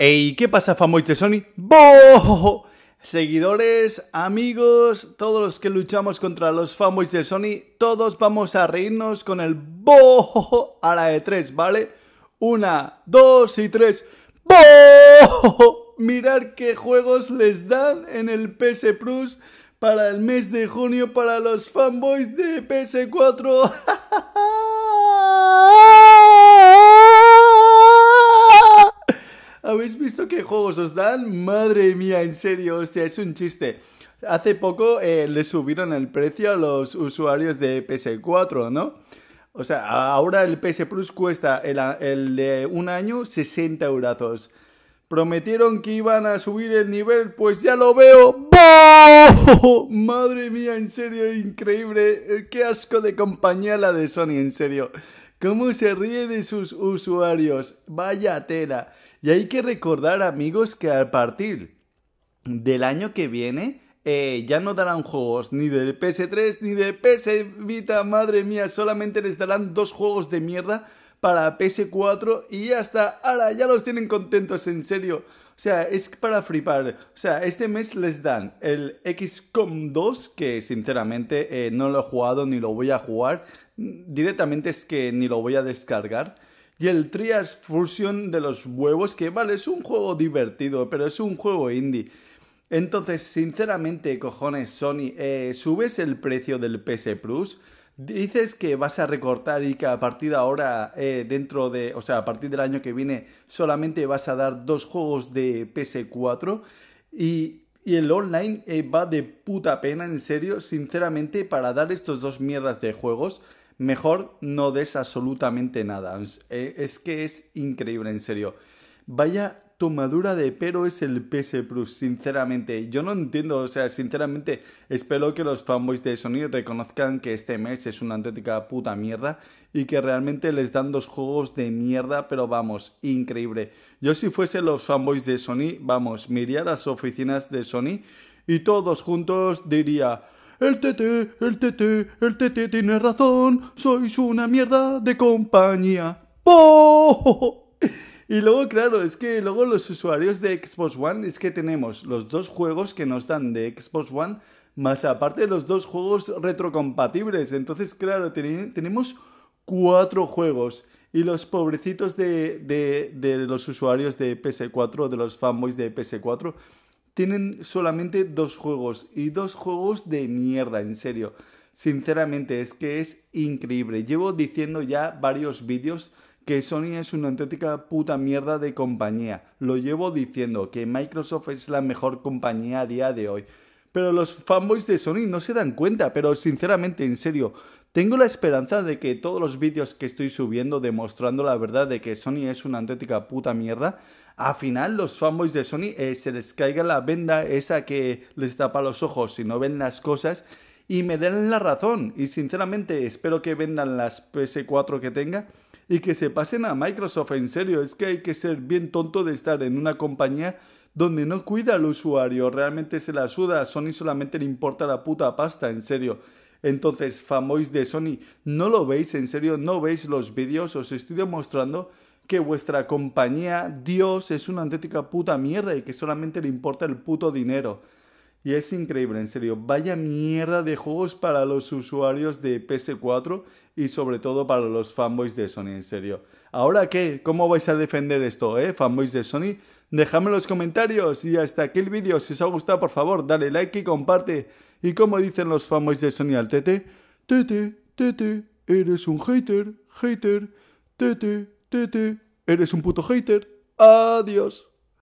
Ey, ¿qué pasa, fanboys de Sony? ¡Boo! Seguidores, amigos, todos los que luchamos contra los fanboys de Sony, todos vamos a reírnos con el BO a la de tres, ¿vale? Una, dos y tres. ¡Boo! Mirar qué juegos les dan en el PS Plus para el mes de junio para los fanboys de PS4. ¿Habéis visto qué juegos os dan? Madre mía, en serio, hostia, es un chiste. Hace poco eh, le subieron el precio a los usuarios de PS4, ¿no? O sea, ahora el PS Plus cuesta el, de un año 60 euros Prometieron que iban a subir el nivel, pues ya lo veo. Madre mía, en serio, increíble. Eh, qué asco de compañía la de Sony, en serio. ¿Cómo se ríe de sus usuarios? Vaya tela. Y hay que recordar, amigos, que a partir del año que viene eh, ya no darán juegos ni de PS3 ni de PS Vita. Madre mía, solamente les darán dos juegos de mierda para PS4 y ya está. Ahora ya los tienen contentos, en serio. O sea, es para flipar. O sea, este mes les dan el XCOM 2, que sinceramente eh, no lo he jugado ni lo voy a jugar. Directamente es que ni lo voy a descargar. Y el Trias Fusion de los huevos, que vale, es un juego divertido, pero es un juego indie. Entonces, sinceramente, cojones, Sony, eh, ¿subes el precio del PS Plus? Dices que vas a recortar y que a partir de ahora, eh, dentro de, o sea, a partir del año que viene, solamente vas a dar dos juegos de PS4 y, el online eh, va de puta pena, en serio, sinceramente, para dar estos dos mierdas de juegos, mejor no des absolutamente nada. es eh, que es increíble, en serio. Vaya tomadura de pero es el PS Plus, sinceramente. Yo no entiendo, o sea, sinceramente, espero que los fanboys de Sony reconozcan que este mes es una auténtica puta mierda y que realmente les dan dos juegos de mierda, pero vamos, increíble. Yo si fuese los fanboys de Sony, vamos, me a las oficinas de Sony y todos juntos diría... El TT, el TT, el TT tiene razón, sois una mierda de compañía. Y luego, claro, es que luego los usuarios de Xbox One, es que tenemos los dos juegos que nos dan de Xbox One, más aparte de los dos juegos retrocompatibles. Entonces, claro, tenemos cuatro juegos. Y los pobrecitos de, de, de los usuarios de PS4, de los fanboys de PS4, tienen solamente dos juegos. Y dos juegos de mierda, en serio. Sinceramente, es que es increíble. Llevo diciendo ya varios vídeos que Sony es una antética puta mierda de compañía. Lo llevo diciendo, que Microsoft es la mejor compañía a día de hoy. Pero los fanboys de Sony no se dan cuenta, pero sinceramente, en serio, tengo la esperanza de que todos los vídeos que estoy subiendo demostrando la verdad de que Sony es una antética puta mierda, al final los fanboys de Sony eh, se les caiga la venda esa que les tapa los ojos si no ven las cosas y me den la razón. Y sinceramente espero que vendan las PS4 que tenga y que se pasen a Microsoft. En serio, es que hay que ser bien tonto de estar en una compañía donde no cuida al usuario, realmente se la suda, a Sony solamente le importa la puta pasta, en serio. Entonces, famois de Sony, ¿no lo veis? ¿En serio? ¿No veis los vídeos? Os estoy demostrando que vuestra compañía, Dios, es una auténtica puta mierda y que solamente le importa el puto dinero. Y es increíble, en serio. Vaya mierda de juegos para los usuarios de PS4 y sobre todo para los fanboys de Sony, en serio. ¿Ahora qué? ¿Cómo vais a defender esto, eh, fanboys de Sony? Dejadme en los comentarios y hasta aquí el vídeo. Si os ha gustado, por favor, dale like y comparte. Y como dicen los fanboys de Sony al Tete, Tete, Tete, eres un hater, hater, Tete, Tete, eres un puto hater. Adiós.